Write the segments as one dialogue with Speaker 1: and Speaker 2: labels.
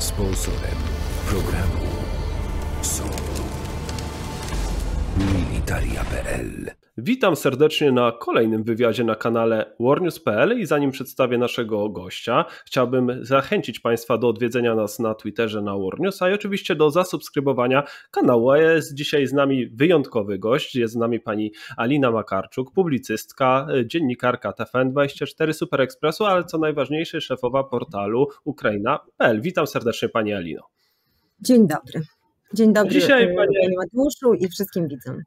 Speaker 1: Sponsorem programu są militaria.pl. Witam serdecznie na kolejnym wywiadzie na kanale warnews.pl i zanim przedstawię naszego gościa, chciałbym zachęcić Państwa do odwiedzenia nas na Twitterze na warnews, a i oczywiście do zasubskrybowania kanału. A jest dzisiaj z nami wyjątkowy gość, jest z nami pani Alina Makarczuk, publicystka, dziennikarka TFN24 Super Expressu, ale co najważniejsze szefowa portalu ukraina.pl. Witam serdecznie Pani Alino.
Speaker 2: Dzień dobry. Dzień dobry Dzisiaj, e, panie, panie Mateuszu i wszystkim widzom.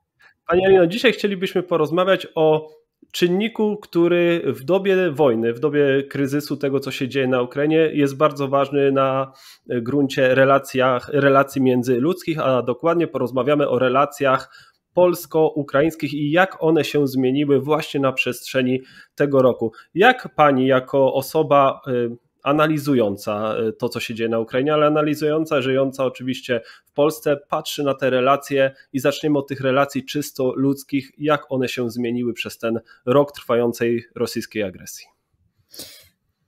Speaker 1: Pani Alino, dzisiaj chcielibyśmy porozmawiać o czynniku, który w dobie wojny, w dobie kryzysu tego, co się dzieje na Ukrainie, jest bardzo ważny na gruncie relacjach, relacji międzyludzkich, a dokładnie porozmawiamy o relacjach polsko-ukraińskich i jak one się zmieniły właśnie na przestrzeni tego roku. Jak pani jako osoba y, analizująca e, to, co się dzieje na Ukrainie, ale analizująca, żyjąca oczywiście w Polsce, patrzy na te relacje i zaczniemy od tych relacji czysto ludzkich, jak one się zmieniły przez ten rok trwającej rosyjskiej agresji.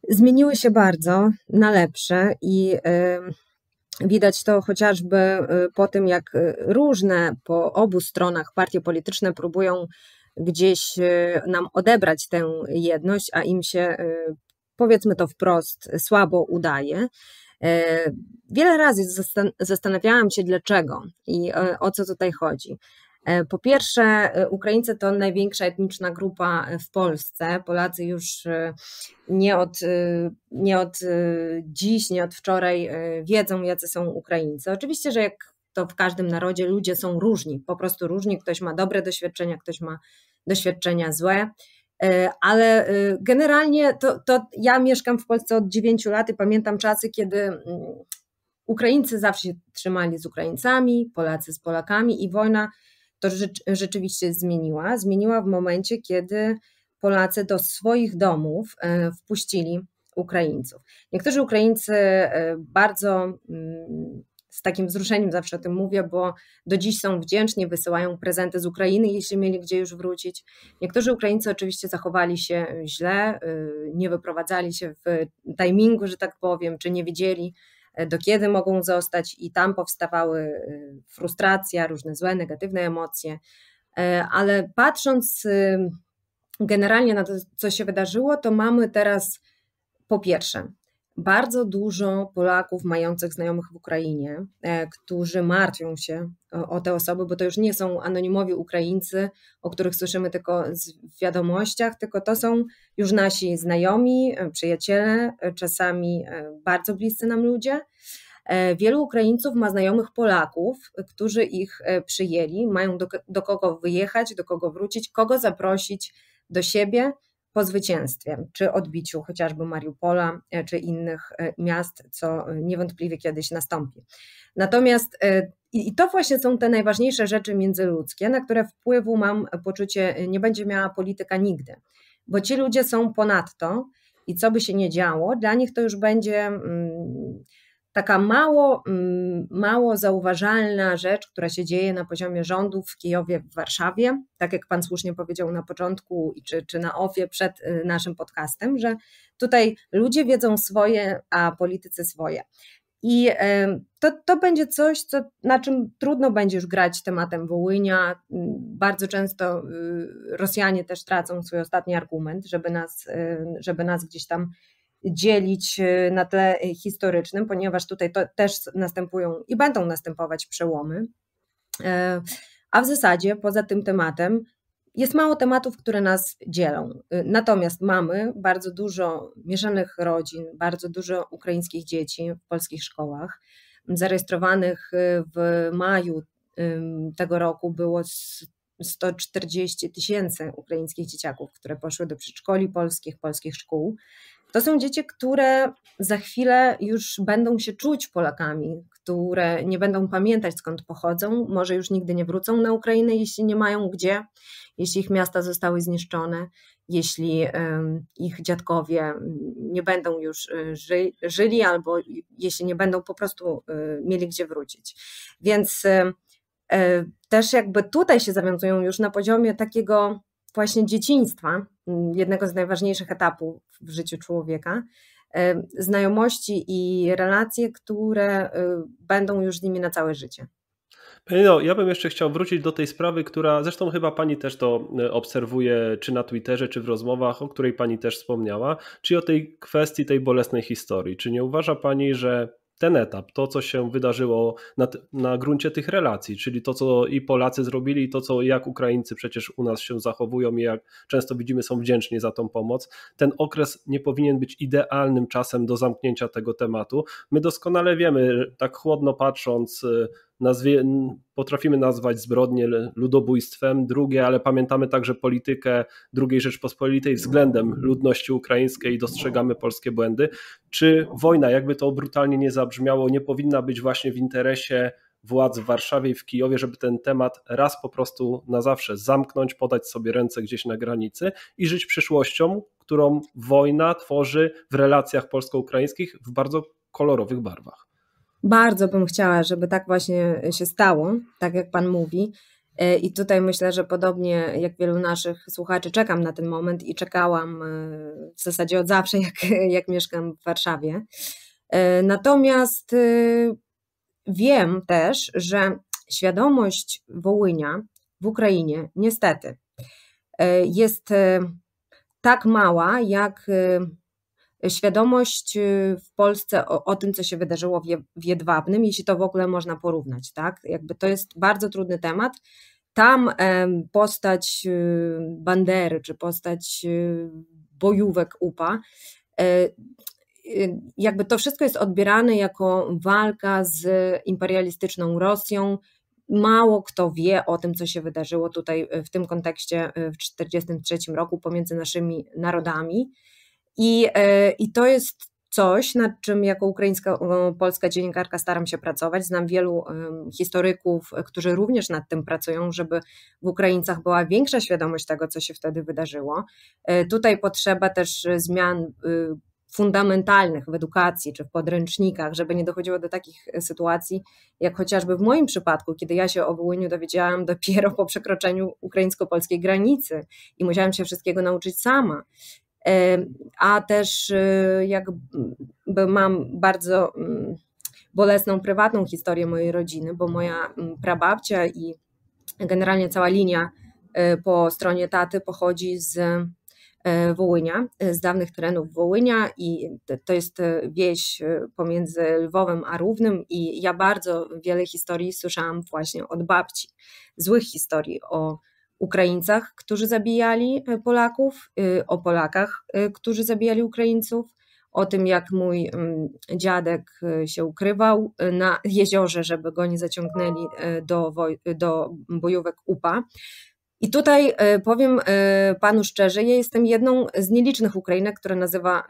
Speaker 2: Zmieniły się bardzo na lepsze i Widać to chociażby e, po tym, jak e, różne po obu stronach partie polityczne próbują gdzieś nam odebrać tę jedność, a im się powiedzmy to wprost, słabo udaje. E, wiele razy zastanawiałam się, dlaczego i e, o co tutaj chodzi. E, po pierwsze, Ukraińcy to największa etniczna grupa w Polsce. Polacy już nie od, nie od dziś, nie od wczoraj wiedzą, jacy są Ukraińcy. Oczywiście, że jak to w każdym narodzie ludzie są różni, po prostu różni. Ktoś ma dobre doświadczenia, ktoś ma doświadczenia złe. E, ale e, generalnie to, to ja mieszkam w Polsce od 9 lat i pamiętam czasy, kiedy mm, Ukraińcy zawsze się trzymali z Ukraińcami, Polacy z Polakami i wojna to rzeczywiście zmieniła. Zmieniła w momencie, kiedy Polacy do swoich domów e, wpuścili Ukraińców. Niektórzy Ukraińcy bardzo mm, z takim wzruszeniem zawsze o tym mówię, bo do dziś są wdzięczni, wysyłają prezenty z Ukrainy, jeśli mieli gdzie już wrócić. Niektórzy Ukraińcy oczywiście zachowali się źle, y, nie wyprowadzali się w timingu, że tak powiem, czy nie wiedzieli, e, do kiedy mogą zostać, i tam powstawały y, frustracja, różne złe, negatywne emocje. E, ale patrząc y, generalnie na to, co się wydarzyło, to mamy teraz po pierwsze bardzo dużo Polaków mających znajomych w Ukrainie, e, którzy martwią się o te osoby, bo to już nie są anonimowi Ukraińcy, o których słyszymy tylko w wiadomościach, tylko to są już nasi znajomi, e, przyjaciele, e, czasami bardzo bliscy nam ludzie. Wielu Ukraińców ma znajomych Polaków, którzy ich przyjęli, mają do, do kogo wyjechać, do kogo wrócić, kogo zaprosić do siebie, po zwycięstwie, czy odbiciu chociażby Mariupola, e, czy innych e, miast, co niewątpliwie kiedyś nastąpi. Natomiast e, i to właśnie są te najważniejsze rzeczy międzyludzkie, na które wpływu mam poczucie nie będzie miała polityka nigdy, bo ci ludzie są ponadto i co by się nie działo, dla nich to już będzie. Hmm, taka mało, mm, mało zauważalna rzecz, która się dzieje na poziomie rządów w Kijowie, w Warszawie, tak jak Pan słusznie powiedział na początku czy, czy na ofie przed y, naszym podcastem, że tutaj ludzie wiedzą swoje, a politycy swoje. I to, to będzie coś, co, na czym trudno będzie już grać tematem Wołynia. Bardzo często y, Rosjanie też tracą swój ostatni argument, żeby nas, y, żeby nas gdzieś tam dzielić y, na tle y, historycznym, ponieważ tutaj to też następują i będą następować przełomy. E, a w zasadzie poza tym tematem jest mało tematów, które nas dzielą. Y, natomiast mamy bardzo dużo mieszanych rodzin, bardzo dużo ukraińskich dzieci w polskich szkołach. Zarejestrowanych w maju tego roku było 140 tysięcy ukraińskich dzieciaków, które poszły do przedszkoli polskich, polskich szkół. To są dzieci, które za chwilę już będą się czuć Polakami, które nie będą pamiętać skąd pochodzą, może już nigdy nie wrócą na Ukrainę, jeśli nie mają gdzie, jeśli ich miasta zostały zniszczone, jeśli ich dziadkowie nie będą już e, ży żyli albo jeśli nie będą po prostu e, mieli gdzie wrócić. Więc e, też jakby tutaj się zawiązują już na poziomie takiego właśnie dzieciństwa, jednego z najważniejszych etapów w życiu człowieka, e, znajomości i relacje, które e, będą już z nimi na całe życie.
Speaker 1: No, ja bym jeszcze chciał wrócić do tej sprawy, która zresztą chyba pani też to e, obserwuje, czy na Twitterze, czy w rozmowach, o której pani też wspomniała, czyli o tej kwestii tej bolesnej historii. Czy nie uważa pani, że ten etap, to co się wydarzyło na, na gruncie tych relacji, czyli to co i Polacy zrobili, i to co jak Ukraińcy przecież u nas się zachowują i jak często widzimy są wdzięczni za tą pomoc. Ten okres nie powinien być idealnym czasem do zamknięcia tego tematu. My doskonale wiemy, tak chłodno patrząc, nazwie, potrafimy nazwać zbrodnie ludobójstwem, drugie, ale pamiętamy także politykę II Rzeczpospolitej względem ludności ukraińskiej i dostrzegamy polskie błędy. Czy wojna, jakby to brutalnie nie zabrzmiało, nie powinna być właśnie w interesie władz w Warszawie i w Kijowie, żeby ten temat raz po prostu na zawsze zamknąć, podać sobie ręce gdzieś na granicy i żyć przyszłością, którą wojna tworzy w relacjach polsko-ukraińskich w bardzo kolorowych barwach.
Speaker 2: Bardzo bym chciała, żeby tak właśnie się stało, tak jak Pan mówi. E, I tutaj myślę, że podobnie jak wielu naszych słuchaczy, czekam na ten moment i czekałam e, w zasadzie od zawsze, jak, jak mieszkam w Warszawie. E, natomiast wiem też, że świadomość Wołynia w Ukrainie, niestety, jest tak mała, jak świadomość y, w Polsce o, o tym, co się wydarzyło w, Jedwabnym, jeśli to w ogóle można porównać, tak? Jakby to jest bardzo trudny temat. Tam postać y, Bandery czy postać y, bojówek UPA e, jakby to wszystko jest odbierane jako walka z imperialistyczną Rosją. Mało kto wie o tym, co się wydarzyło tutaj e, w tym kontekście e, w 1943 roku pomiędzy naszymi narodami. I, e, I to jest coś, nad czym jako ukraińska, polska dziennikarka staram się pracować. Znam wielu historyków, którzy również nad tym pracują, żeby w Ukraińcach była większa świadomość tego, co się wtedy wydarzyło. E, tutaj potrzeba też zmian y, fundamentalnych w edukacji czy w podręcznikach, żeby nie dochodziło do takich sytuacji, jak chociażby w moim przypadku, kiedy ja się o Wołyniu dowiedziałam dopiero po przekroczeniu ukraińsko-polskiej granicy i musiałam się wszystkiego nauczyć sama a też y, jakby mam bardzo mm, bolesną, prywatną historię mojej rodziny, bo moja mm, prababcia i generalnie cała linia y, po stronie taty pochodzi z y, Wołynia, z dawnych terenów Wołynia i to jest wieś pomiędzy Lwowem a Równym i ja bardzo wiele historii słyszałam właśnie od babci, złych historii o Ukraińcach, którzy zabijali e, Polaków, y, o Polakach, y, którzy zabijali Ukraińców, o tym, jak mój mm, dziadek y, się ukrywał na jeziorze, żeby go nie zaciągnęli e, do, do bojówek UPA. I tutaj e, powiem panu szczerze, ja jestem jedną z nielicznych Ukrainek, która nazywa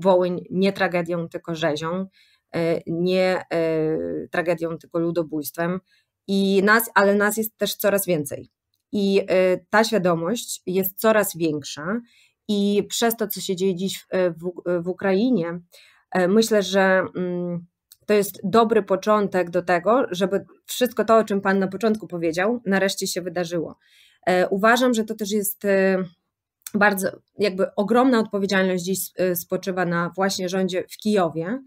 Speaker 2: Wołyń nie tragedią, tylko rzezią, nie tragedią, tylko ludobójstwem. I nas, ale nas jest też coraz więcej. I e, ta świadomość jest coraz większa, i przez to, co się dzieje dziś w, e, e, w Ukrainie, myślę, że mm, to jest dobry początek do tego, żeby wszystko to, o czym Pan na początku powiedział, nareszcie się wydarzyło. Uważam, że to też jest bardzo, jakby ogromna odpowiedzialność dziś spoczywa na właśnie rządzie w Kijowie,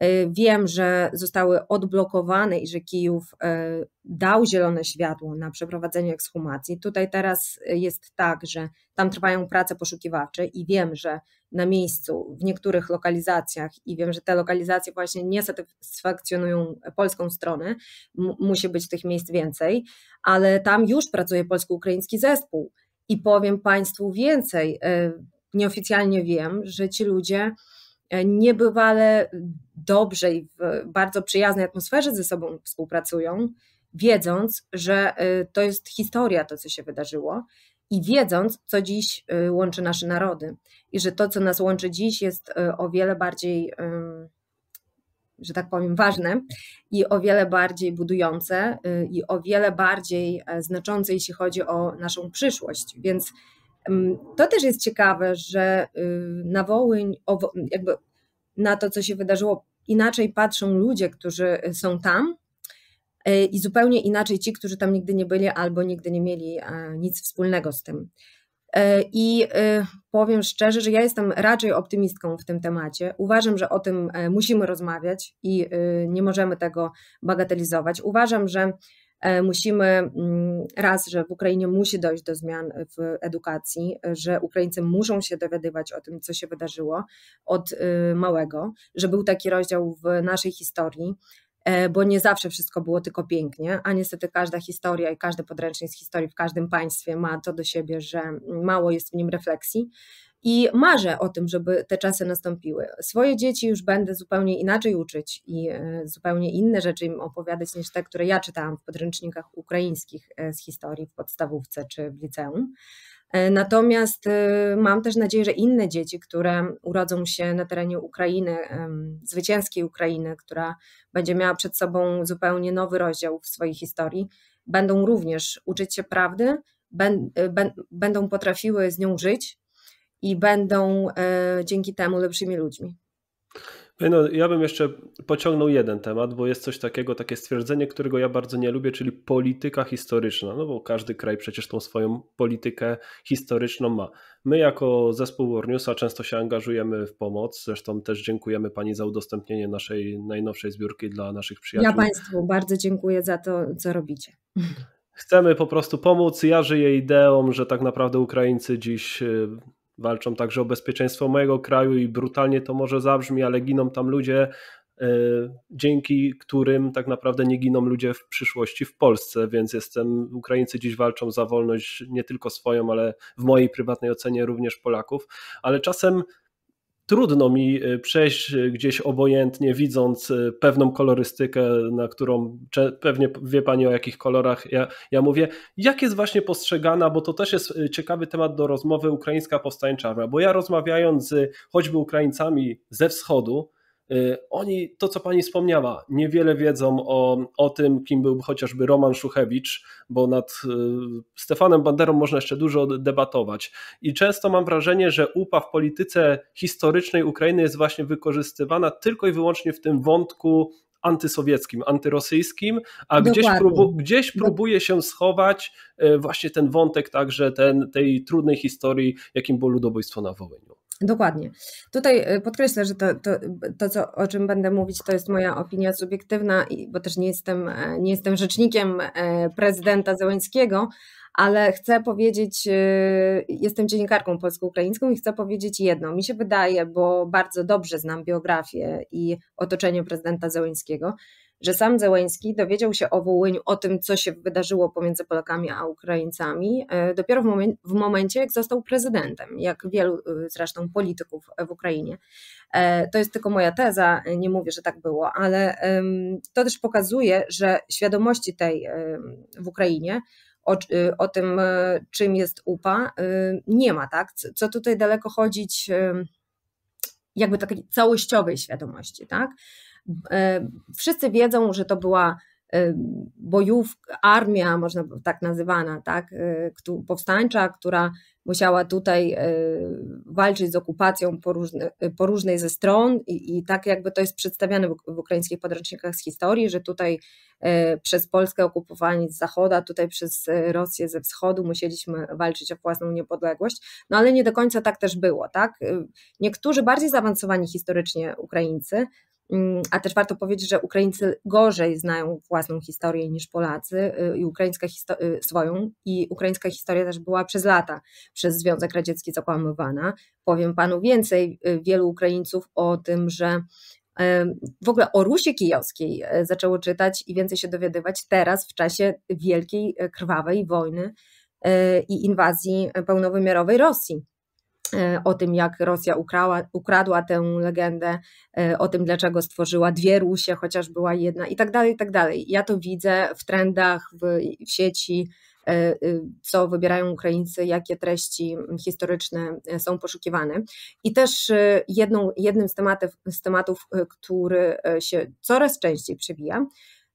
Speaker 2: E, wiem, że zostały odblokowane i że Kijów e, dał zielone światło na przeprowadzenie ekshumacji. Tutaj teraz e, jest tak, że tam trwają prace poszukiwawcze i wiem, że na miejscu w niektórych lokalizacjach i wiem, że te lokalizacje właśnie nie satysfakcjonują polską stronę, musi być tych miejsc więcej, ale tam już pracuje polsko-ukraiński zespół i powiem Państwu więcej, nieoficjalnie wiem, że ci ludzie E, niebywale dobrze i w bardzo przyjaznej atmosferze ze sobą współpracują, wiedząc, że y, to jest historia, to co się wydarzyło, i wiedząc, co dziś y, łączy nasze narody, i że to, co nas łączy dziś, jest y, o wiele bardziej, że tak powiem, ważne i o wiele bardziej budujące i o wiele bardziej e, znaczące, jeśli chodzi o naszą przyszłość. Więc to też jest ciekawe, że y, na Wołyń, jakby na to, co się wydarzyło, inaczej patrzą ludzie, którzy y, są tam y, i zupełnie inaczej ci, którzy tam nigdy nie byli albo nigdy nie mieli e, nic wspólnego z tym. E, I powiem szczerze, że ja jestem raczej optymistką w tym temacie. Uważam, że o tym e, musimy rozmawiać i nie możemy tego bagatelizować. Uważam, że E, musimy mm, raz, że w Ukrainie musi dojść do zmian w edukacji, że Ukraińcy muszą się dowiadywać o tym, co się wydarzyło od y, małego, że był taki rozdział w naszej historii, e, bo nie zawsze wszystko było tylko pięknie, a niestety każda historia i każdy podręcznik z historii w każdym państwie ma to do siebie, że mało jest w nim refleksji. I marzę o tym, żeby te czasy nastąpiły. Swoje dzieci już będę zupełnie inaczej uczyć i e, zupełnie inne rzeczy im opowiadać niż te, które ja czytałam w podręcznikach ukraińskich e, z historii w podstawówce czy w liceum. E, natomiast mam też nadzieję, że inne dzieci, które urodzą się na terenie Ukrainy, zwycięskiej Ukrainy, która będzie miała przed sobą zupełnie nowy rozdział w swojej historii, będą również uczyć się prawdy, będą potrafiły z nią żyć, i będą e, dzięki temu lepszymi ludźmi.
Speaker 1: No, ja bym jeszcze pociągnął jeden temat, bo jest coś takiego, takie stwierdzenie, którego ja bardzo nie lubię, czyli polityka historyczna, no bo każdy kraj przecież tą swoją politykę historyczną ma. My jako zespół Warnewsa często się angażujemy w pomoc, zresztą też dziękujemy Pani za udostępnienie naszej najnowszej zbiórki dla naszych przyjaciół. Ja
Speaker 2: Państwu bardzo dziękuję za to, co robicie.
Speaker 1: Chcemy po prostu pomóc. Ja żyję ideą, że tak naprawdę Ukraińcy dziś e, Walczą także o bezpieczeństwo mojego kraju i brutalnie to może zabrzmi, ale giną tam ludzie, e, dzięki którym tak naprawdę nie giną ludzie w przyszłości w Polsce, więc jestem, Ukraińcy dziś walczą za wolność nie tylko swoją, ale w mojej prywatnej ocenie również Polaków, ale czasem trudno mi e, przejść e, gdzieś obojętnie, widząc e, pewną kolorystykę, na którą pewnie wie Pani o jakich kolorach ja, ja mówię. Jak jest właśnie postrzegana, bo to też jest ciekawy temat do rozmowy ukraińska powstańcza armia, bo ja rozmawiając z choćby Ukraińcami ze wschodu, Y, oni, to co pani wspomniała, niewiele wiedzą o, o tym, kim był chociażby Roman Szuchewicz, bo nad y, Stefanem Banderą można jeszcze dużo debatować. I często mam wrażenie, że UPA w polityce historycznej Ukrainy jest właśnie wykorzystywana tylko i wyłącznie w tym wątku antysowieckim, antyrosyjskim, a gdzieś, próbu, gdzieś próbuje się schować y, właśnie ten wątek także ten, tej trudnej historii, jakim było ludobójstwo na Wołyniu.
Speaker 2: Dokładnie. Tutaj y, podkreślę, że to, to, to, co, o czym będę mówić, to jest moja opinia subiektywna, bo też nie jestem, e, nie jestem rzecznikiem e, prezydenta Zełańskiego, ale chcę powiedzieć, y, jestem dziennikarką polsko-ukraińską i chcę powiedzieć jedno. Mi się wydaje, bo bardzo dobrze znam biografię i otoczenie prezydenta Zełańskiego, że sam Zełęński dowiedział się o Wołyniu, o tym, co się wydarzyło pomiędzy Polakami a Ukraińcami, e, dopiero w, momen w momencie, jak został prezydentem, jak wielu e, zresztą polityków w Ukrainie. E, to jest tylko moja teza, nie mówię, że tak było, ale to też pokazuje, że świadomości tej w Ukrainie o, o, tym, czym jest UPA, nie ma, tak? Co tutaj daleko chodzić, jakby takiej całościowej świadomości, tak? E, wszyscy wiedzą, że to była e, bojówka, armia, można tak nazywana, tak, e, powstańcza, która musiała tutaj walczyć z okupacją po, różnej ze stron i, i, tak jakby to jest przedstawiane w, ukraińskich podręcznikach z historii, że tutaj przez Polskę okupowani z zachodu, tutaj przez Rosję ze wschodu musieliśmy walczyć o własną niepodległość, no ale nie do końca tak też było, tak. Niektórzy bardziej zaawansowani historycznie Ukraińcy Mm, a też warto powiedzieć, że Ukraińcy gorzej znają własną historię niż Polacy y, i ukraińska y, swoją i ukraińska historia też była przez lata przez Związek Radziecki zakłamywana. Powiem panu więcej, y, wielu Ukraińców o tym, że w ogóle o Rusie Kijowskiej zaczęło czytać i więcej się dowiadywać teraz w czasie wielkiej krwawej wojny i inwazji pełnowymiarowej Rosji E, o tym, jak Rosja ukrała, ukradła tę legendę, e, o tym, dlaczego stworzyła dwie Rusie, chociaż była jedna i tak dalej, i tak dalej. Ja to widzę w trendach, w, w sieci, e, y, co wybierają Ukraińcy, jakie treści historyczne są poszukiwane. I też jedną, jednym z tematów, z tematów, który się coraz częściej przewija,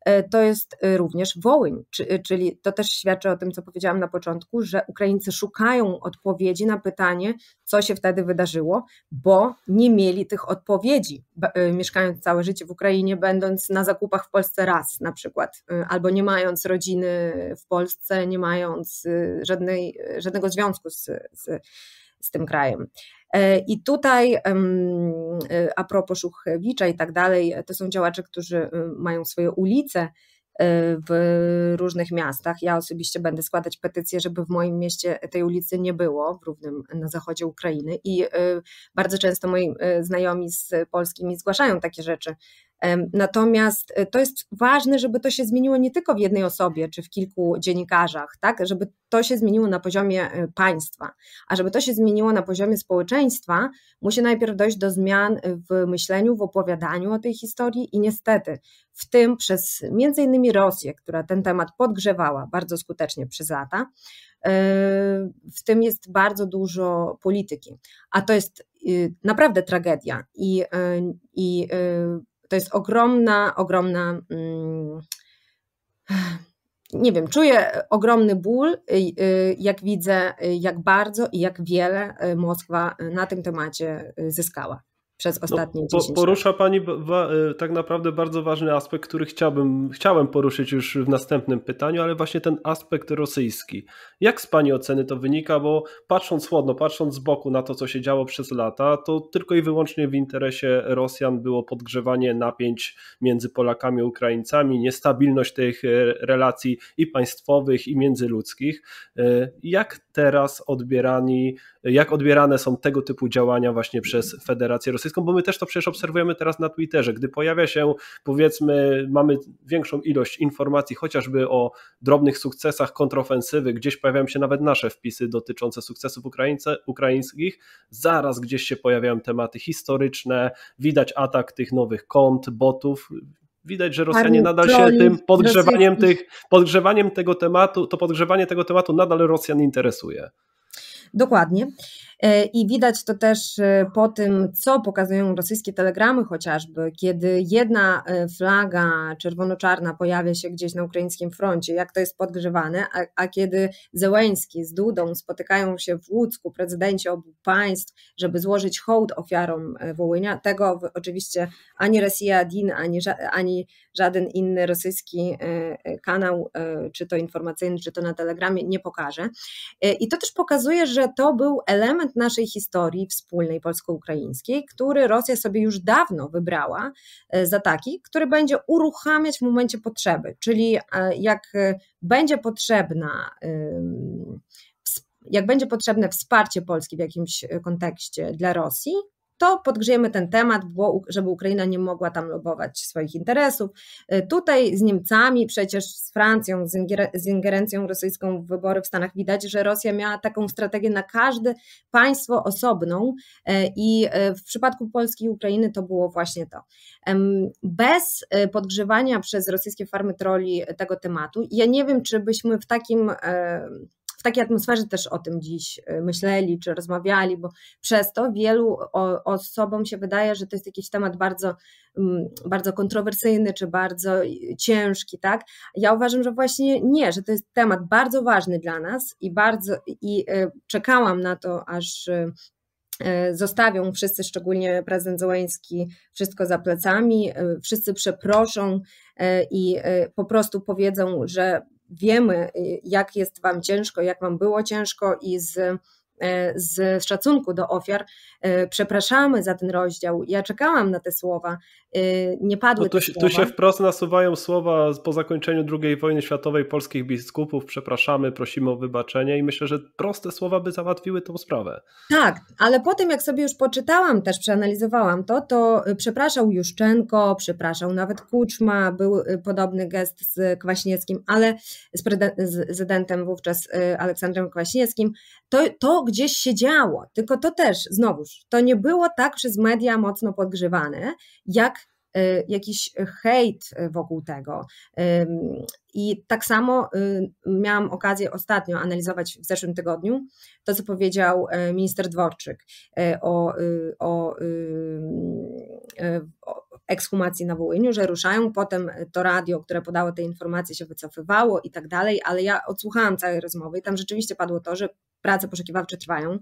Speaker 2: E, to jest e, również Wołyń, e, czyli to też świadczy o tym, co powiedziałam na początku, że Ukraińcy szukają odpowiedzi na pytanie, co się wtedy wydarzyło, bo nie mieli tych odpowiedzi, mieszkając całe życie w Ukrainie, będąc na zakupach w Polsce raz na przykład, albo nie mając rodziny w Polsce, nie mając żadnej, żadnego związku z, z, z tym krajem. E, I tutaj e, a propos Szuchewicza i tak dalej, e, to są działacze, którzy mają swoje ulice w różnych miastach. Ja osobiście będę składać petycję, żeby w moim mieście tej ulicy nie było, w równym na zachodzie Ukrainy. I bardzo często moi znajomi z Polski mi zgłaszają takie rzeczy, Natomiast e, to jest ważne, żeby to się zmieniło nie tylko w jednej osobie czy w kilku dziennikarzach, tak? żeby to się zmieniło na poziomie e, państwa, a żeby to się zmieniło na poziomie społeczeństwa, musi najpierw dojść do zmian w myśleniu, w opowiadaniu o tej historii i niestety w tym przez między innymi Rosję, która ten temat podgrzewała bardzo skutecznie przez lata, e, w tym jest bardzo dużo polityki, a to jest y, naprawdę tragedia i, i to jest ogromna, ogromna. Mm, nie wiem, czuję ogromny ból, y, y, jak widzę, y, jak bardzo i jak wiele Moskwa na tym temacie zyskała przez no, ostatnie no, po, 10 lat. Porusza
Speaker 1: Pani e, tak naprawdę bardzo ważny aspekt, który chciałbym, chciałem poruszyć już w następnym pytaniu, ale właśnie ten aspekt rosyjski. Jak z Pani oceny to wynika? Bo patrząc chłodno, patrząc z boku na to, co się działo przez lata, to tylko i wyłącznie w interesie Rosjan było podgrzewanie napięć między Polakami a Ukraińcami, niestabilność tych e, relacji i państwowych, i międzyludzkich. E, jak teraz odbierani jak odbierane są tego typu działania właśnie przez Federację Rosyjską, bo my też to przecież obserwujemy teraz na Twitterze, gdy pojawia się powiedzmy, mamy większą ilość informacji chociażby o drobnych sukcesach kontrofensywy, gdzieś pojawiają się nawet nasze wpisy dotyczące sukcesów Ukraińce, ukraińskich, zaraz gdzieś się pojawiają tematy historyczne, widać atak tych nowych kont, botów, widać, że Rosjanie nadal się tym podgrzewaniem, tych, podgrzewaniem tego tematu, to podgrzewanie tego tematu nadal Rosjan interesuje.
Speaker 2: Dokładnie. E, I widać to też e, po tym, co pokazują rosyjskie telegramy, chociażby, kiedy jedna e, flaga czerwono-czarna pojawia się gdzieś na ukraińskim froncie, jak to jest podgrzewane, a, a kiedy Zełęński z Dudą spotykają się w Łódzku, prezydenci obu państw, żeby złożyć hołd ofiarom Wołynia, tego oczywiście ani Rosja Din, ani, ża ani żaden inny rosyjski kanał, czy to informacyjny, czy to na telegramie, nie pokaże. I to też pokazuje, że że to był element naszej historii wspólnej polsko-ukraińskiej, który Rosja sobie już dawno wybrała e, za taki, który będzie uruchamiać w momencie potrzeby. Czyli e, jak e, będzie potrzebna jak będzie potrzebne wsparcie Polski w jakimś kontekście dla Rosji, to podgrzejemy ten temat, żeby Ukraina nie mogła tam lobować swoich interesów. Y, tutaj z Niemcami, przecież z Francją, z ingerencją rosyjską w wybory w Stanach widać, że Rosja miała taką strategię na każde państwo osobną y, i y, w przypadku Polski i Ukrainy to było właśnie to. Bez podgrzewania przez rosyjskie farmy troli tego tematu, ja nie wiem, czy byśmy w takim w takiej atmosferze też o tym dziś y, myśleli czy rozmawiali, bo przez to wielu osobom się wydaje, że to jest jakiś temat bardzo, mm, bardzo kontrowersyjny czy bardzo y, ciężki, tak? Ja uważam, że właśnie nie, że to jest temat bardzo ważny dla nas i bardzo i y, czekałam na to, aż zostawią wszyscy, szczególnie prezydent Zełański, wszystko za plecami, wszyscy przeproszą i po prostu powiedzą, że wiemy, y, jak jest Wam ciężko, jak Wam było ciężko i z e, z szacunku do ofiar. E, przepraszamy za ten rozdział. Ja czekałam na te słowa. Y, nie padły no tu, tu się
Speaker 1: wprost nasuwają słowa po zakończeniu II wojny światowej polskich biskupów, przepraszamy, prosimy o wybaczenie i myślę, że proste słowa by załatwiły tą sprawę.
Speaker 2: Tak, ale po tym jak sobie już poczytałam, też przeanalizowałam to, to y, przepraszał Juszczenko, przepraszał nawet Kuczma, był y, podobny gest z Kwaśniewskim, ale z prezydentem wówczas Aleksandrem Kwaśniewskim, to, to gdzieś się działo, tylko to też, znowuż, to nie było tak przez media mocno podgrzewane, jak Y, jakiś hejt wokół tego. I tak samo y, miałam okazję ostatnio analizować w zeszłym tygodniu to, co powiedział y, minister Dworczyk o, o, o ekshumacji na Wołyniu, że ruszają, potem to radio, które podało te informacje się wycofywało i tak dalej, ale ja odsłuchałam całej rozmowy i tam rzeczywiście padło to, że prace poszukiwawcze trwają.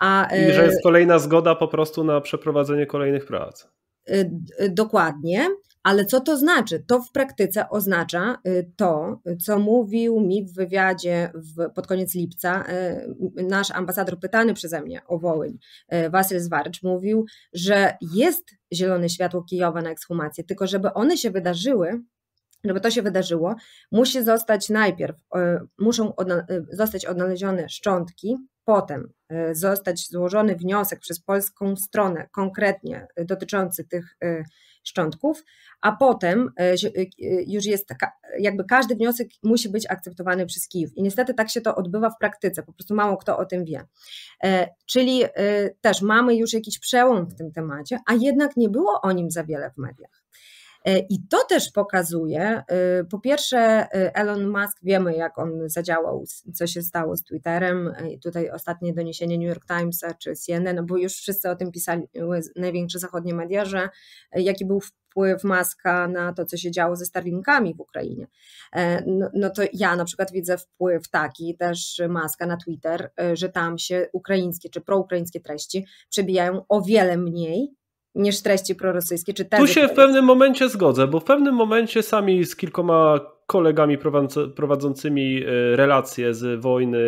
Speaker 2: A, I że jest
Speaker 1: kolejna zgoda po prostu na przeprowadzenie kolejnych prac.
Speaker 2: Y, y, dokładnie, ale co to znaczy? To w praktyce oznacza y, to, co mówił mi w wywiadzie w, pod koniec lipca nasz ambasador pytany przeze mnie o Wołyń, Wasyl Zwarcz, mówił, że jest zielone światło Kijowa na ekshumację, tylko żeby one się wydarzyły, żeby to się wydarzyło, musi zostać najpierw, e, muszą e, zostać odnalezione szczątki, potem e, zostać złożony wniosek przez polską stronę konkretnie dotyczący tych szczątków, a potem już jest taka, jakby każdy wniosek musi być akceptowany przez Kijów. I niestety tak się to odbywa w praktyce, po prostu mało kto o tym wie. Czyli też mamy już jakiś przełom w tym temacie, a jednak nie było o nim za wiele w mediach. E, I to też pokazuje, y, po pierwsze, y, Elon Musk, wiemy jak on zadziałał, co się stało z Twitterem. E, I tutaj ostatnie doniesienie New York Timesa czy CNN, bo już wszyscy o tym pisali, największe zachodnie media, że e, jaki był wpływ Maska na to, co się działo ze Starlinkami w Ukrainie. No, no, to ja na przykład widzę wpływ taki też Maska na Twitter, że tam się ukraińskie czy proukraińskie treści przebijają o wiele mniej niż treści prorosyjskie. Czy tu się w
Speaker 1: pewnym momencie zgodzę, bo w pewnym momencie sami z kilkoma kolegami prowadzącymi e, relacje z wojny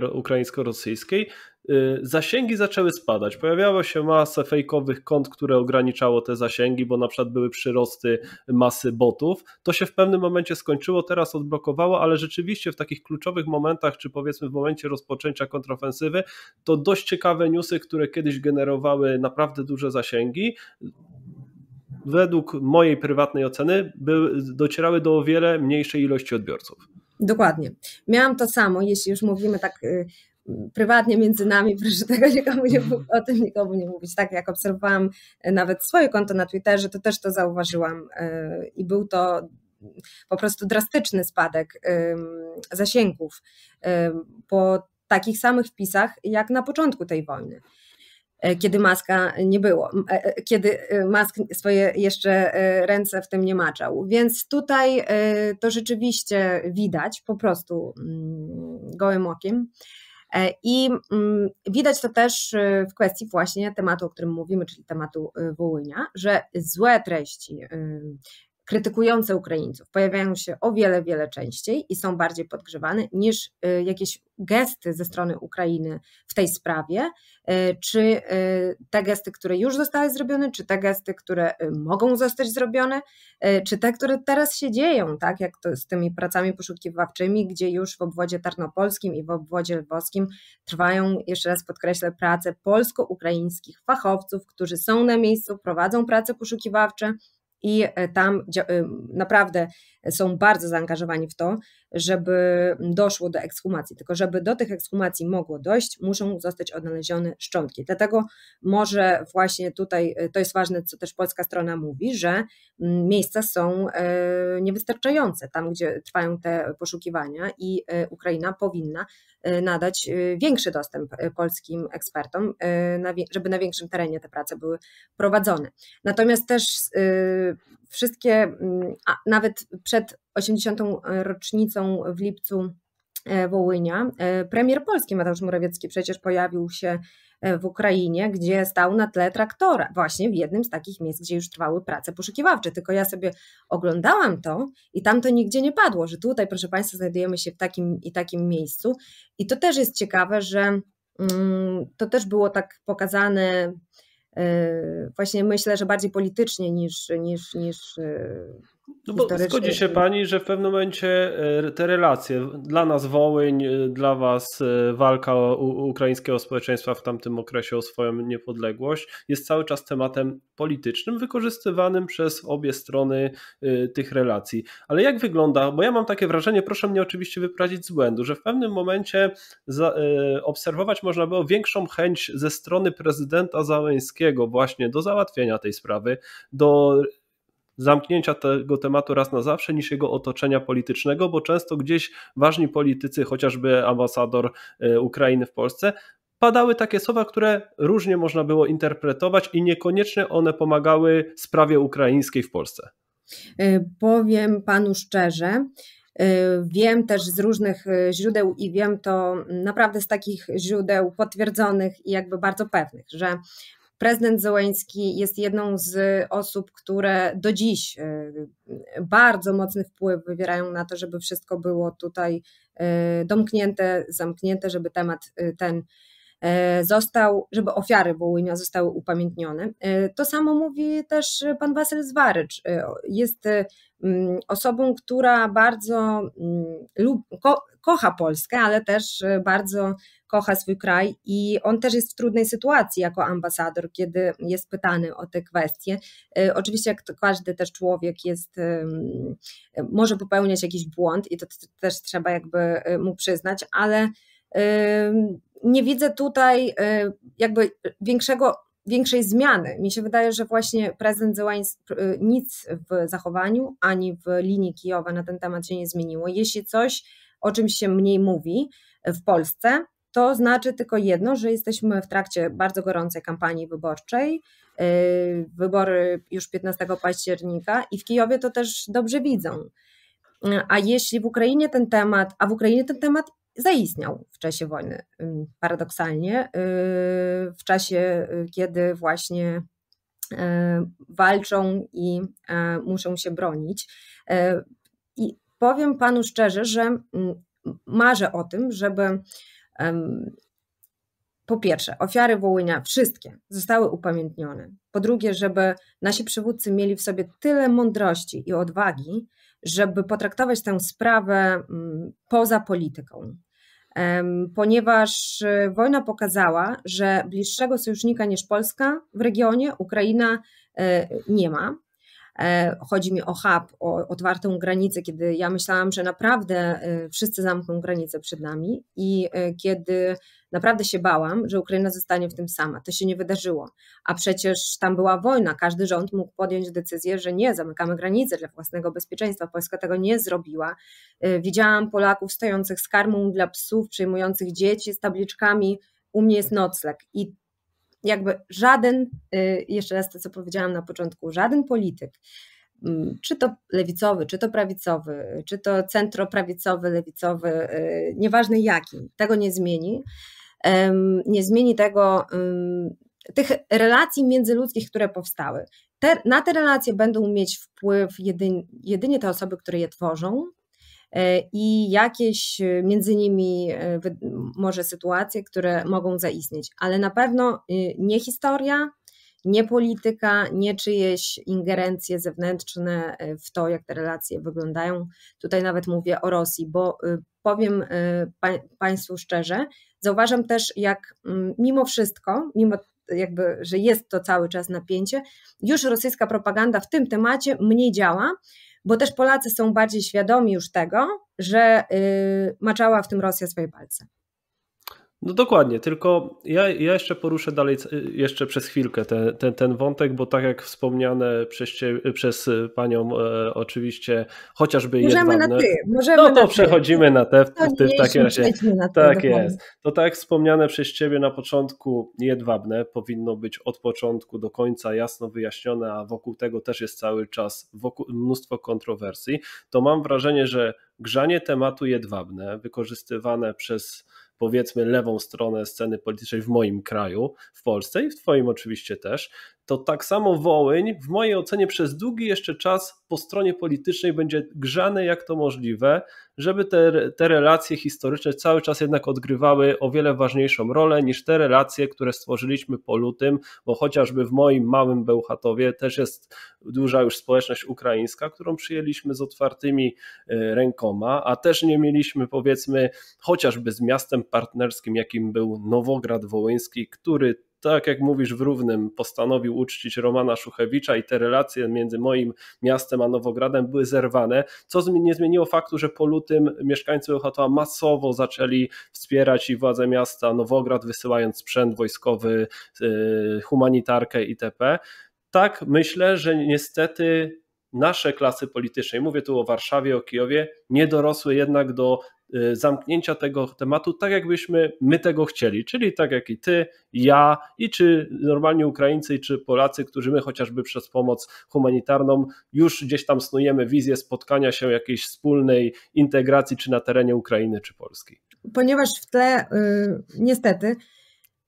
Speaker 1: e, ukraińsko-rosyjskiej Y, zasięgi zaczęły spadać. Pojawiała się masa fejkowych kont, które ograniczało te zasięgi, bo na przykład były przyrosty masy botów. To się w pewnym momencie skończyło, teraz odblokowało, ale rzeczywiście w takich kluczowych momentach, czy powiedzmy w momencie rozpoczęcia kontrofensywy, to dość ciekawe newsy, które kiedyś generowały naprawdę duże zasięgi, według mojej prywatnej oceny były, docierały do o wiele mniejszej ilości odbiorców.
Speaker 2: Dokładnie. Miałam to samo, jeśli już mówimy tak y, prywatnie między nami, proszę tego nikomu nie, o tym nikomu nie mówić. Tak jak obserwowałam e, nawet swoje konto na Twitterze, to też to zauważyłam e, i był to po prostu drastyczny spadek zasięgów po takich samych wpisach jak na początku tej wojny e, kiedy maska nie było, kiedy mask swoje jeszcze ręce w tym nie maczał. Więc tutaj to rzeczywiście widać po prostu mm, gołym okiem. E, I mm, widać to też e, w kwestii właśnie tematu, o którym mówimy, czyli tematu e, Wołynia, że złe treści, krytykujące Ukraińców pojawiają się o wiele, wiele częściej i są bardziej podgrzewane niż y, jakieś gesty ze strony Ukrainy w tej sprawie, y, czy y, te gesty, które już zostały zrobione, czy te gesty, które mogą zostać zrobione, czy te, które teraz się dzieją, tak jak to z tymi pracami poszukiwawczymi, gdzie już w obwodzie tarnopolskim i w obwodzie lwowskim trwają, jeszcze raz podkreślę, prace polsko-ukraińskich fachowców, którzy są na miejscu, prowadzą prace poszukiwawcze, i e, tam y, naprawdę są bardzo zaangażowani w to, żeby doszło do ekshumacji. Tylko, żeby do tych ekshumacji mogło dojść, muszą zostać odnalezione szczątki. Dlatego może właśnie tutaj e, to jest ważne, co też polska strona mówi, że mm, miejsca są e, niewystarczające tam, gdzie trwają te poszukiwania i e, Ukraina powinna nadać większy dostęp polskim ekspertom, żeby na większym terenie te prace były prowadzone. Natomiast też wszystkie, mm, a nawet przed 80. rocznicą w lipcu e, Wołynia, e, premier polski Mateusz Morawiecki przecież pojawił się e, w Ukrainie, gdzie stał na tle traktora, właśnie w jednym z takich miejsc, gdzie już trwały prace poszukiwawcze. Tylko ja sobie oglądałam to i tam to nigdzie nie padło, że tutaj, proszę Państwa, znajdujemy się w takim i takim miejscu. I to też jest ciekawe, że mm, to też było tak pokazane Yy, właśnie myślę, że bardziej politycznie niż, niż, niż yy,
Speaker 1: no bo zgodzi się Pani, że w pewnym momencie e, te relacje, dla nas Wołyń, e, dla Was e, walka ukraińskiego społeczeństwa w tamtym okresie o swoją niepodległość, jest cały czas tematem politycznym, wykorzystywanym przez obie strony tych relacji. Ale jak wygląda, bo ja mam takie wrażenie, proszę mnie oczywiście wyprazić z błędu, że w pewnym momencie obserwować można było większą chęć ze strony prezydenta Załęskiego właśnie do załatwienia tej sprawy, do zamknięcia tego tematu raz na zawsze niż jego otoczenia politycznego, bo często gdzieś ważni politycy, chociażby ambasador e, Ukrainy w Polsce, padały takie słowa, które różnie można było interpretować i niekoniecznie one pomagały sprawie ukraińskiej w Polsce.
Speaker 2: E, powiem panu szczerze, e, Wiem też z różnych źródeł i wiem to naprawdę z takich źródeł potwierdzonych i jakby bardzo pewnych, że Prezydent Zełęński jest jedną z osób, które do dziś y, bardzo mocny wpływ wywierają na to, żeby wszystko było tutaj y, domknięte, zamknięte, żeby temat y, ten E, został, żeby ofiary Wołynia zostały upamiętnione. E, to samo mówi też pan Wasyl Zwarycz. E, jest osobą, która bardzo lub, ko, kocha Polskę, ale też bardzo kocha swój kraj i on też jest w trudnej sytuacji jako ambasador, kiedy jest pytany o te kwestie. Oczywiście jak każdy też człowiek jest, może popełniać jakiś błąd i to też trzeba jakby mu przyznać, ale nie widzę tutaj y, jakby większego, większej zmiany. Mi się wydaje, że właśnie prezydent Zełański y, nic w zachowaniu ani w linii Kijowa na ten temat się nie zmieniło. Jeśli coś, o czym się mniej mówi w Polsce, to znaczy tylko jedno, że jesteśmy w trakcie bardzo gorącej kampanii wyborczej. Y, wybory już 15 października i w Kijowie to też dobrze widzą. A jeśli w Ukrainie ten temat, a w Ukrainie ten temat zaistniał w czasie wojny, paradoksalnie, y, w czasie, y, kiedy właśnie y, walczą i e, muszą się bronić. E, I powiem panu szczerze, że marzę o tym, żeby po pierwsze, ofiary Wołynia, wszystkie, zostały upamiętnione. Po drugie, żeby nasi przywódcy mieli w sobie tyle mądrości i odwagi, żeby potraktować tę sprawę mm, poza polityką. Ponieważ y, wojna pokazała, że bliższego sojusznika niż Polska w regionie Ukraina y, nie ma. E, chodzi mi o hub, o otwartą granicę, kiedy ja myślałam, że naprawdę e, wszyscy zamkną granicę przed nami i e, kiedy naprawdę się bałam, że Ukraina zostanie w tym sama. To się nie wydarzyło. A przecież tam była wojna. Każdy rząd mógł podjąć decyzję, że nie, zamykamy granicę dla własnego bezpieczeństwa. Polska tego nie zrobiła. Widziałam Polaków stojących z karmą dla psów, przyjmujących dzieci z tabliczkami u mnie jest nocleg. I jakby żaden, y, jeszcze raz to co powiedziałam na początku, żaden polityk, mm, czy to lewicowy, czy to prawicowy, czy to centroprawicowy, lewicowy, y, nieważny jaki, tego nie zmieni. Nie zmieni tego, tych relacji międzyludzkich, które powstały. Te, na te relacje będą mieć wpływ jedynie te osoby, które je tworzą, E, i jakieś e, między nimi e, może sytuacje, które mogą zaistnieć, ale na pewno nie historia, nie polityka, nie czyjeś ingerencje zewnętrzne w to, jak te relacje wyglądają. Tutaj nawet mówię o Rosji, bo powiem Państwu szczerze, zauważam też, jak mm, mimo wszystko, mimo jakby, że jest to cały czas napięcie, już rosyjska propaganda w tym temacie mniej działa bo też Polacy są bardziej świadomi już tego, że yy, maczała w tym Rosja swoje palce.
Speaker 1: No dokładnie, tylko ja, ja jeszcze poruszę dalej, jeszcze przez chwilkę ten, ten, ten wątek, bo tak jak wspomniane przez, przez panią e, oczywiście, chociażby Możemy jedwabne, na ty, możemy no to na przechodzimy ty. na te w, w, w takim razie. Tak jest. To tak jak wspomniane przez ciebie na początku jedwabne powinno być od początku do końca jasno wyjaśnione, a wokół tego też jest cały czas wokół, mnóstwo kontrowersji, to mam wrażenie, że grzanie tematu jedwabne wykorzystywane przez powiedzmy lewą stronę sceny politycznej w moim kraju, w Polsce i w Twoim oczywiście też, to tak samo Wołyń w mojej ocenie przez długi jeszcze czas po stronie politycznej będzie grzane jak to możliwe żeby te, te relacje historyczne cały czas jednak odgrywały o wiele ważniejszą rolę niż te relacje, które stworzyliśmy po lutym, bo chociażby w moim małym Bełchatowie też jest duża już społeczność ukraińska, którą przyjęliśmy z otwartymi e, rękoma, a też nie mieliśmy powiedzmy chociażby z miastem partnerskim, jakim był Nowograd Wołyński, który tak jak mówisz, w równym postanowił uczcić Romana Szuchewicza i te relacje między moim miastem a Nowogradem były zerwane, co nie zmieniło faktu, że po lutym mieszkańcy Ochotowa masowo zaczęli wspierać i władze miasta Nowograd, wysyłając sprzęt wojskowy, y, humanitarkę itp. Tak, myślę, że niestety nasze klasy polityczne, mówię tu o Warszawie, o Kijowie, nie dorosły jednak do Y, zamknięcia tego tematu tak, jakbyśmy my tego chcieli, czyli tak jak i ty, ja i czy normalni Ukraińcy, czy Polacy, którzy my chociażby przez pomoc humanitarną już gdzieś tam snujemy wizję spotkania się jakiejś wspólnej integracji, czy na terenie Ukrainy, czy Polski.
Speaker 2: Ponieważ w tle, yy, niestety,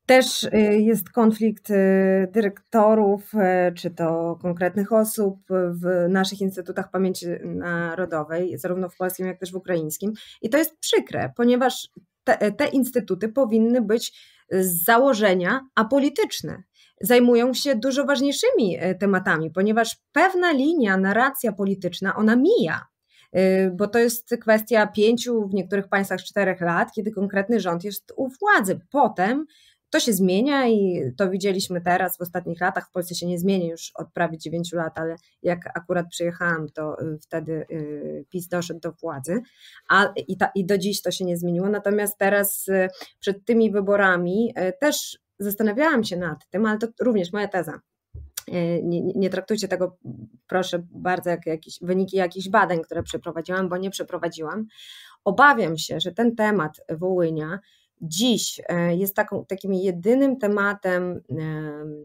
Speaker 2: też y, jest konflikt y, dyrektorów, y, czy to konkretnych osób w naszych instytutach pamięci narodowej, zarówno w polskim, jak też w ukraińskim. I to jest przykre, ponieważ te, te instytuty powinny być z założenia apolityczne zajmują się dużo ważniejszymi tematami, ponieważ pewna linia, narracja polityczna, ona mija. Bo to jest kwestia pięciu, w niektórych państwach czterech lat, kiedy konkretny rząd jest u władzy. Potem to się zmienia i to widzieliśmy teraz w ostatnich latach. W Polsce się nie zmieni już od prawie 9 lat, ale jak akurat przyjechałam, to y, wtedy y, PiS doszedł do władzy a, i, ta, i do dziś to się nie zmieniło. Natomiast teraz y, przed tymi wyborami też zastanawiałam się nad tym, ale to również moja teza. Nie, nie, traktujcie tego, proszę bardzo, jak jakieś, wyniki jakichś badań, które przeprowadziłam, bo nie przeprowadziłam. Obawiam się, że ten temat Wołynia dziś e, jest taką, takim jedynym tematem,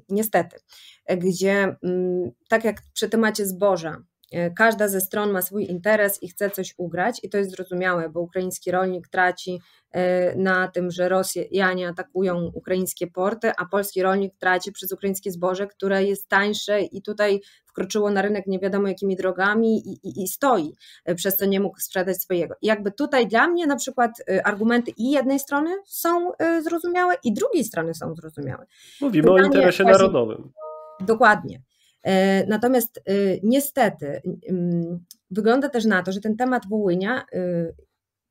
Speaker 2: niestety, e, gdzie mm, tak jak przy temacie zboża, E, każda ze stron ma swój interes i chce coś ugrać, i to jest zrozumiałe, bo ukraiński rolnik traci e, na tym, że Rosjanie atakują ukraińskie porty, a polski rolnik traci przez ukraińskie zboże, które jest tańsze i tutaj wkroczyło na rynek nie wiadomo jakimi drogami i, i, i stoi, e, przez co nie mógł sprzedać swojego. jakby tutaj dla mnie na przykład argumenty i jednej strony są zrozumiałe, i drugiej strony są zrozumiałe. Mówimy Pytanie o interesie właśnie, narodowym. Dokładnie. E, natomiast y, niestety y, mm, wygląda też na to, że ten temat wołynia, y,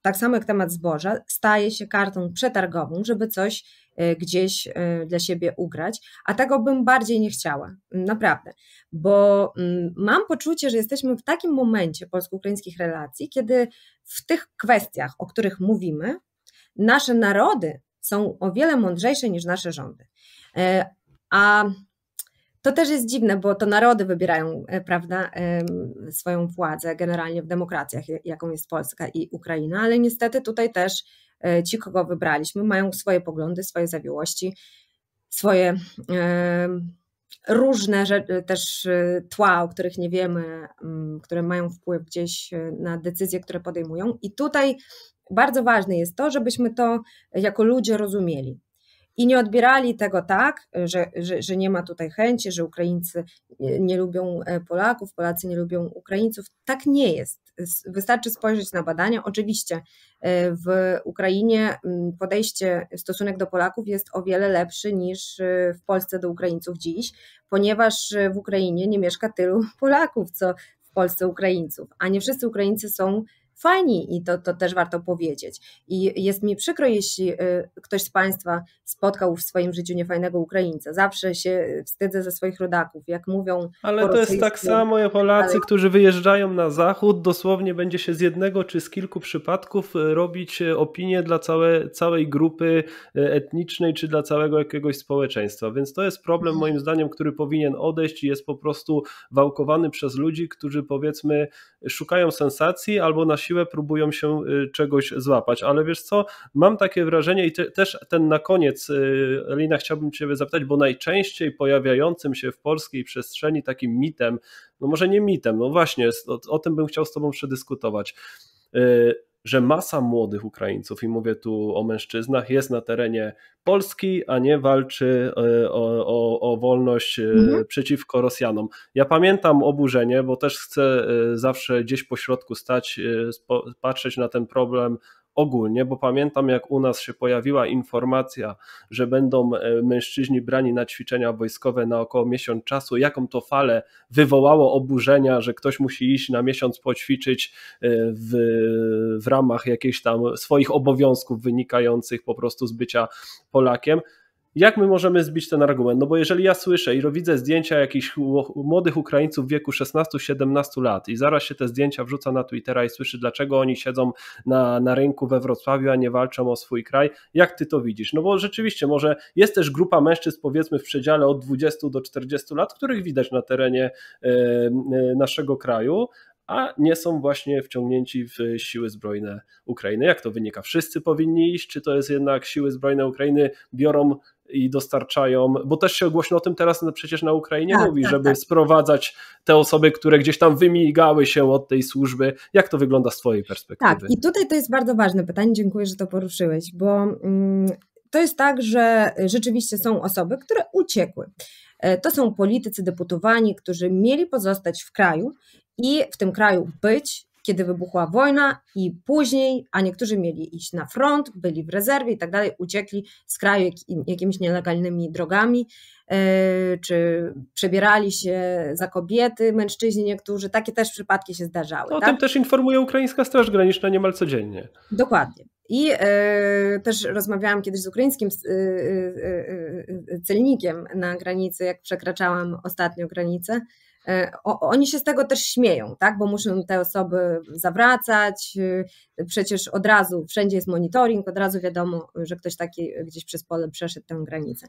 Speaker 2: tak samo jak temat zboża, staje się kartą przetargową, żeby coś gdzieś dla siebie ugrać, a tego bym bardziej nie chciała, mm, naprawdę, bo mm, mam poczucie, że jesteśmy w takim momencie polsko-ukraińskich relacji, kiedy w tych kwestiach, o których mówimy, nasze narody są o wiele mądrzejsze niż nasze rządy. E, a to też jest dziwne, bo to narody wybierają, e, prawda, swoją władzę generalnie w demokracjach, jaką jest Polska i Ukraina, ale niestety tutaj też e, ci, kogo wybraliśmy, mają swoje poglądy, swoje zawiłości, swoje różne też e, tła, o których nie wiemy, które mają wpływ gdzieś na decyzje, które podejmują. I tutaj bardzo ważne jest to, żebyśmy to jako ludzie rozumieli i nie odbierali tego tak, że, że, że nie ma tutaj chęci, że Ukraińcy nie lubią e, Polaków, Polacy nie lubią Ukraińców. Tak nie jest. Wystarczy spojrzeć na badania. Oczywiście e, w Ukrainie podejście, stosunek do Polaków jest o wiele lepszy niż e, w Polsce do Ukraińców dziś, ponieważ w Ukrainie nie mieszka tylu Polaków, co w Polsce Ukraińców, a nie wszyscy Ukraińcy są fajni i to, to też warto powiedzieć. I jest mi przykro, jeśli y, ktoś z Państwa spotkał w swoim życiu niefajnego Ukraińca. Zawsze się wstydzę ze swoich rodaków, jak mówią. Ale to jest tak samo
Speaker 1: jak Polacy, ale... którzy wyjeżdżają na zachód, dosłownie będzie się z jednego czy z kilku przypadków y, robić y, opinię dla całe, całej grupy etnicznej czy dla całego jakiegoś społeczeństwa. Więc to jest problem moim zdaniem, który powinien odejść i jest po prostu wałkowany przez ludzi, którzy powiedzmy szukają sensacji albo na siłę próbują się y, czegoś złapać. Ale wiesz co, mam takie wrażenie i te, też ten na koniec, y, Lina, chciałbym Cię zapytać, bo najczęściej pojawiającym się w polskiej przestrzeni takim mitem, no może nie mitem, no właśnie, o, o tym bym chciał z Tobą przedyskutować y, że masa młodych Ukraińców, i mówię tu o mężczyznach, jest na terenie Polski, a nie walczy e, o, o, o wolność e, mhm. przeciwko Rosjanom. Ja pamiętam oburzenie, bo też chcę e, zawsze gdzieś po środku stać, patrzeć na ten problem ogólnie, bo pamiętam jak u nas się pojawiła informacja, że będą e, mężczyźni brani na ćwiczenia wojskowe na około miesiąc czasu, jaką to falę wywołało oburzenia, że ktoś musi iść na miesiąc poćwiczyć e, w, w ramach jakichś tam swoich obowiązków wynikających po prostu z bycia Polakiem jak my możemy zbić ten argument? No bo jeżeli ja słyszę i widzę zdjęcia jakichś młodych Ukraińców w wieku 16-17 lat i zaraz się te zdjęcia wrzuca na Twittera i słyszy, dlaczego oni siedzą na, na rynku we Wrocławiu, a nie walczą o swój kraj, jak ty to widzisz? No bo rzeczywiście może jest też grupa mężczyzn powiedzmy w przedziale od 20 do 40 lat, których widać na terenie e, e, naszego kraju, a nie są właśnie wciągnięci w siły zbrojne Ukrainy. Jak to wynika? Wszyscy powinni iść? Czy to jest jednak siły zbrojne Ukrainy biorą i dostarczają, bo też się głośno o tym teraz przecież na Ukrainie tak, mówi, tak, żeby tak. sprowadzać te osoby, które gdzieś tam wymigały się od tej służby. Jak to wygląda z Twojej perspektywy? Tak, i
Speaker 2: tutaj to jest bardzo ważne pytanie, dziękuję, że to poruszyłeś, bo mm, to jest tak, że rzeczywiście są osoby, które uciekły. E, to są politycy, deputowani, którzy mieli pozostać w kraju i w tym kraju być kiedy wybuchła wojna i później, a niektórzy mieli iść na front, byli w rezerwie i tak dalej, uciekli z kraju jakimiś nielegalnymi drogami, e, czy przebierali się za kobiety, mężczyźni niektórzy, takie też przypadki się zdarzały. O tak? tym
Speaker 1: też informuje Ukraińska Straż Graniczna niemal codziennie.
Speaker 2: Dokładnie. I y, też rozmawiałam kiedyś z ukraińskim y, y, celnikiem na granicy, jak przekraczałam ostatnią granicę E, oni się z tego też śmieją, tak? bo muszą te osoby zawracać. Y, przecież od razu wszędzie jest monitoring, od razu wiadomo, że ktoś taki gdzieś przez pole przeszedł tę granicę.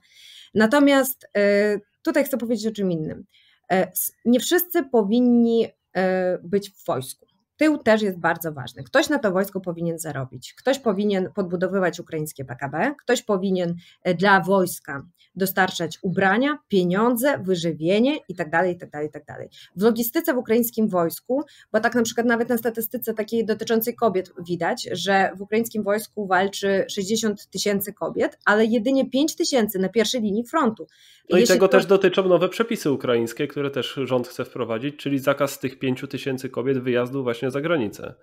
Speaker 2: Natomiast y, tutaj chcę powiedzieć o czym innym. E, nie wszyscy powinni e, być w wojsku. Tył też jest bardzo ważny. Ktoś na to wojsko powinien zarobić, ktoś powinien podbudowywać ukraińskie PKB, ktoś powinien dla wojska dostarczać ubrania, pieniądze, wyżywienie itd., itd., itd. W logistyce w ukraińskim wojsku, bo tak na przykład nawet na statystyce takiej dotyczącej kobiet widać, że w ukraińskim wojsku walczy 60 tysięcy kobiet, ale jedynie 5 tysięcy na pierwszej linii frontu. No i tego to... też
Speaker 1: dotyczą nowe przepisy ukraińskie, które też rząd chce wprowadzić, czyli zakaz tych 5 tysięcy kobiet wyjazdu właśnie za granicę.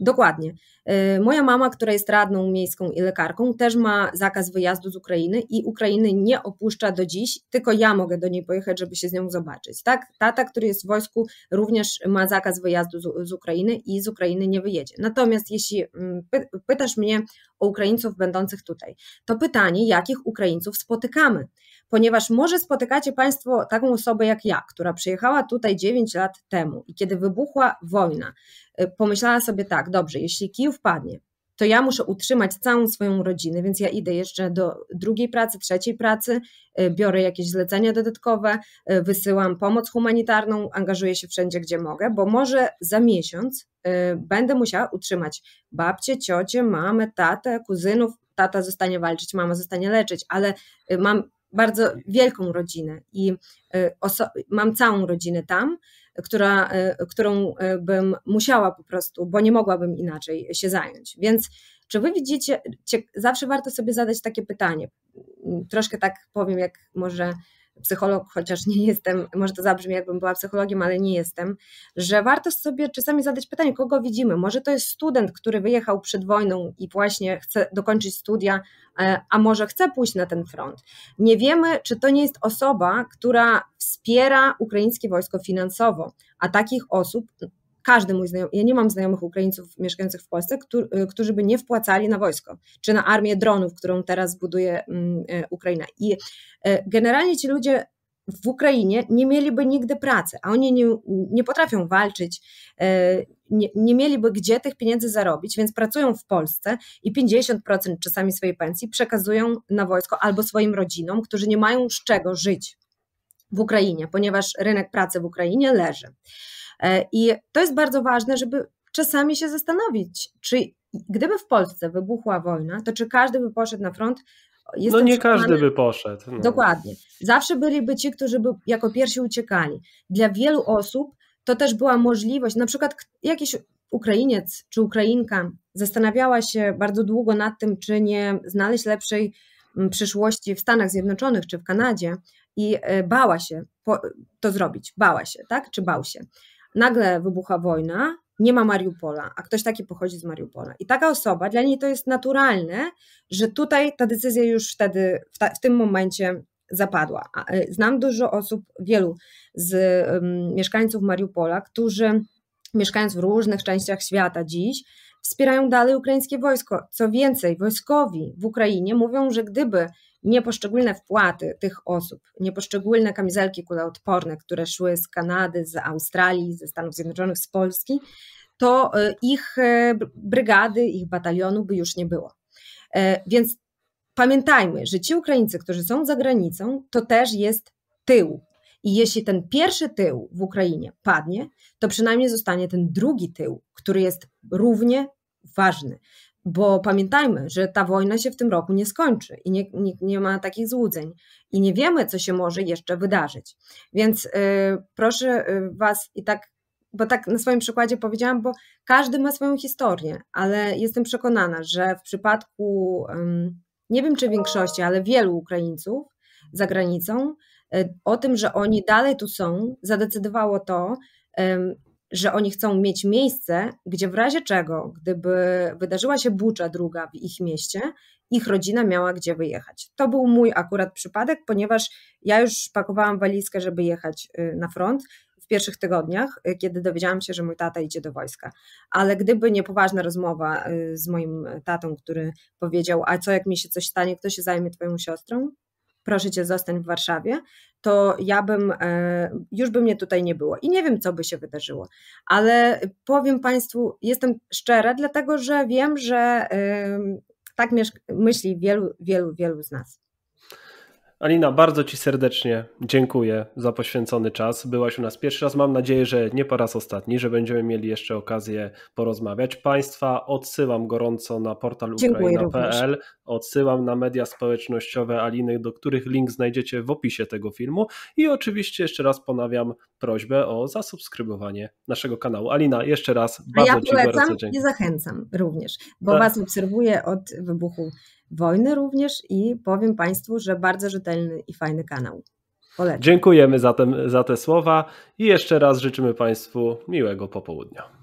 Speaker 2: Dokładnie. E, moja mama, która jest radną miejską i lekarką, też ma zakaz wyjazdu z Ukrainy i Ukrainy nie opuszcza do dziś, tylko ja mogę do niej pojechać, żeby się z nią zobaczyć. Tak? Tata, który jest w wojsku, również ma zakaz wyjazdu z, Ukrainy i z Ukrainy nie wyjedzie. Natomiast jeśli mm, pytasz mnie o Ukraińców będących tutaj, to pytanie, jakich Ukraińców spotykamy? ponieważ może spotykacie Państwo taką osobę jak ja, która przyjechała tutaj 9 lat temu i kiedy wybuchła wojna, y, pomyślała sobie tak, dobrze, jeśli Kijów padnie, to ja muszę utrzymać całą swoją rodzinę, więc ja idę jeszcze do drugiej pracy, trzeciej pracy, y, biorę jakieś zlecenia dodatkowe, y, wysyłam pomoc humanitarną, angażuję się wszędzie, gdzie mogę, bo może za miesiąc będę musiała utrzymać babcię, ciocie, mamę, tatę, kuzynów. Tata zostanie walczyć, mama zostanie leczyć, ale mam bardzo wielką rodzinę i e, mam całą rodzinę tam, która, e, którą e, bym musiała po prostu, bo nie mogłabym inaczej się zająć. Więc czy wy widzicie, zawsze warto sobie zadać takie pytanie, troszkę tak powiem, jak może psycholog, chociaż nie jestem, może to zabrzmi jakbym była psychologiem, ale nie jestem, że warto sobie czasami zadać pytanie, kogo widzimy. Może to jest student, który wyjechał przed wojną i właśnie chce dokończyć studia, e, a może chce pójść na ten front. Nie wiemy, czy to nie jest osoba, która wspiera ukraińskie wojsko finansowo, a takich osób każdy mój znajomy, ja nie mam znajomych Ukraińców mieszkających w Polsce, którzy, którzy by nie wpłacali na wojsko, czy na armię dronów, którą teraz buduje mm, y, Ukraina. I y, generalnie ci ludzie w Ukrainie nie mieliby nigdy pracy, a oni nie, nie potrafią walczyć, y, nie, nie mieliby gdzie tych pieniędzy zarobić, więc pracują w Polsce i 50% czasami swojej pensji przekazują na wojsko albo swoim rodzinom, którzy nie mają z czego żyć w Ukrainie, ponieważ rynek pracy w Ukrainie leży. E, I to jest bardzo ważne, żeby czasami się zastanowić, czy gdyby w Polsce wybuchła wojna, to czy każdy by poszedł na front? Jestem no nie każdy by
Speaker 1: poszedł. No. Dokładnie.
Speaker 2: Zawsze byliby ci, którzy by jako pierwsi uciekali. Dla wielu osób to też była możliwość, na przykład jakiś Ukrainiec czy Ukrainka zastanawiała się bardzo długo nad tym, czy nie znaleźć lepszej mm, przyszłości w Stanach Zjednoczonych czy w Kanadzie i e, bała się to zrobić, bała się, tak? Czy bał się nagle wybucha wojna, nie ma Mariupola, a ktoś taki pochodzi z Mariupola. I taka osoba, dla niej to jest naturalne, że tutaj ta decyzja już wtedy, w, ta, w tym momencie zapadła. Y, znam dużo osób, wielu z um, mieszkańców Mariupola, którzy mieszkając w różnych częściach świata dziś, wspierają dalej ukraińskie wojsko. Co więcej, wojskowi w Ukrainie mówią, że gdyby Nieposzczególne wpłaty tych osób, nieposzczególne kamizelki kuloodporne, które szły z Kanady, z Australii, ze Stanów Zjednoczonych, z Polski, to e, ich e, brygady, ich batalionu by już nie było. E, więc pamiętajmy, że ci Ukraińcy, którzy są za granicą, to też jest tył. I jeśli ten pierwszy tył w Ukrainie padnie, to przynajmniej zostanie ten drugi tył, który jest równie ważny. Bo pamiętajmy, że ta wojna się w tym roku nie skończy i nie, nie, nie ma takich złudzeń i nie wiemy, co się może jeszcze wydarzyć. Więc y, proszę y, Was i tak, bo tak na swoim przykładzie powiedziałam, bo każdy ma swoją historię, ale jestem przekonana, że w przypadku, nie wiem czy większości, ale wielu Ukraińców za granicą, y, o tym, że oni dalej tu są, zadecydowało to, że oni chcą mieć miejsce, gdzie w razie czego, gdyby wydarzyła się bucza druga w ich mieście, ich rodzina miała gdzie wyjechać. To był mój akurat przypadek, ponieważ ja już pakowałam walizkę, żeby jechać y, na front w pierwszych tygodniach, y, kiedy dowiedziałam się, że mój tata idzie do wojska. Ale gdyby nie poważna rozmowa y, z moim tatą, który powiedział: A co, jak mi się coś stanie, kto się zajmie twoją siostrą? Proszę cię, zostań w Warszawie to ja bym, e, już by mnie tutaj nie było i nie wiem, co by się wydarzyło, ale powiem Państwu, jestem szczera, dlatego że wiem, że tak myśli wielu, wielu, wielu z nas.
Speaker 1: Alina, bardzo Ci serdecznie dziękuję za poświęcony czas. Byłaś u nas pierwszy raz. Mam nadzieję, że nie po raz ostatni, że będziemy mieli jeszcze okazję porozmawiać. Państwa odsyłam gorąco na portal ukraina.pl, odsyłam na media społecznościowe Aliny, do których link znajdziecie w opisie tego filmu. I oczywiście jeszcze raz ponawiam prośbę o zasubskrybowanie naszego kanału. Alina, jeszcze raz bardzo A ja Ci polecam bardzo dziękuję. i zachęcam
Speaker 2: również, bo tak. Was obserwuję od wybuchu wojny również i powiem Państwu, że bardzo rzetelny i fajny kanał.
Speaker 1: Polecam. Dziękujemy za te słowa i jeszcze raz życzymy Państwu miłego popołudnia.